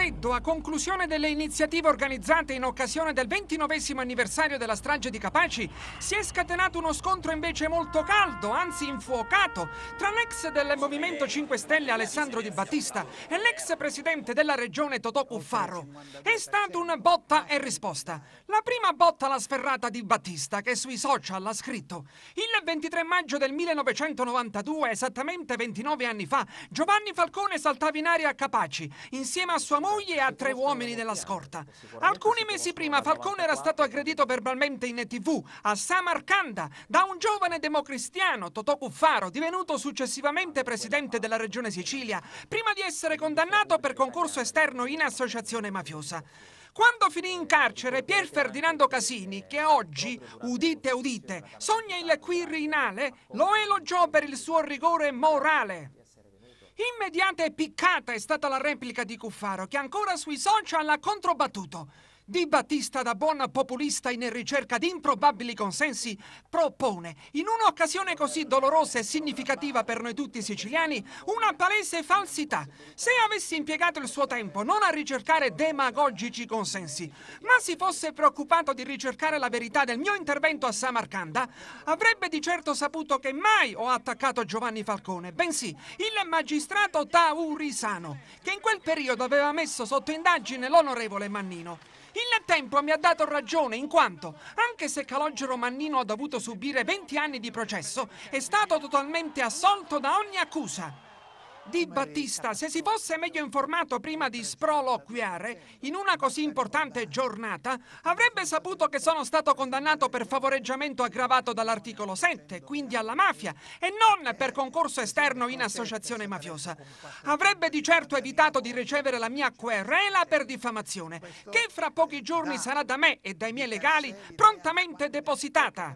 freddo a conclusione delle iniziative organizzate in occasione del 29 anniversario della strage di Capaci, si è scatenato uno scontro invece molto caldo, anzi infuocato, tra l'ex del Movimento 5 Stelle Alessandro Di Battista e l'ex presidente della regione Totò Cuffarro. È stata una botta e risposta. La prima botta l'ha sferrata Di Battista, che sui social ha scritto «Il 23 maggio del 1992, esattamente 29 anni fa, Giovanni Falcone saltava in aria a Capaci, insieme a sua moglie moglie e a tre uomini della scorta. Alcuni mesi prima Falcone era stato aggredito verbalmente in tv a Samarcanda da un giovane democristiano, Totò Cuffaro, divenuto successivamente presidente della regione Sicilia, prima di essere condannato per concorso esterno in associazione mafiosa. Quando finì in carcere Pier Ferdinando Casini, che oggi, udite udite, sogna il Quirinale, lo elogiò per il suo rigore morale. Immediata e piccata è stata la replica di Cuffaro, che ancora sui social ha controbattuto. Di Battista, da buon populista in ricerca di improbabili consensi, propone, in un'occasione così dolorosa e significativa per noi tutti siciliani, una palese falsità. Se avessi impiegato il suo tempo non a ricercare demagogici consensi, ma si fosse preoccupato di ricercare la verità del mio intervento a Samarcanda, avrebbe di certo saputo che mai ho attaccato Giovanni Falcone, bensì il magistrato Taurisano, che in quel periodo aveva messo sotto indagine l'onorevole Mannino frattempo mi ha dato ragione in quanto, anche se Calogero Mannino ha dovuto subire 20 anni di processo, è stato totalmente assolto da ogni accusa. Di Battista, se si fosse meglio informato prima di sproloquiare, in una così importante giornata, avrebbe saputo che sono stato condannato per favoreggiamento aggravato dall'articolo 7, quindi alla mafia, e non per concorso esterno in associazione mafiosa. Avrebbe di certo evitato di ricevere la mia querela per diffamazione, che fra pochi giorni sarà da me e dai miei legali prontamente depositata.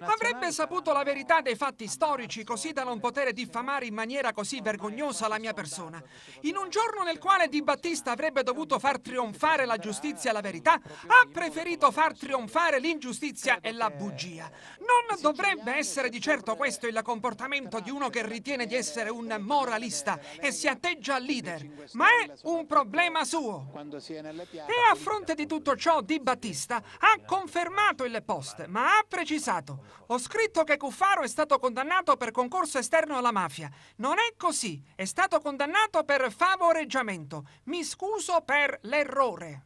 Avrebbe saputo la verità dei fatti storici così da non poter diffamare in maniera così vergognosa la mia persona. In un giorno nel quale Di Battista avrebbe dovuto far trionfare la giustizia e la verità, ha preferito far trionfare l'ingiustizia e la bugia. Non dovrebbe essere di certo questo il comportamento di uno che ritiene di essere un moralista e si atteggia al leader, ma è un problema suo. E a fronte di tutto ciò Di Battista ha confermato il post, ma ha precisato ho scritto che Cuffaro è stato condannato per concorso esterno alla mafia. Non è così. È stato condannato per favoreggiamento. Mi scuso per l'errore.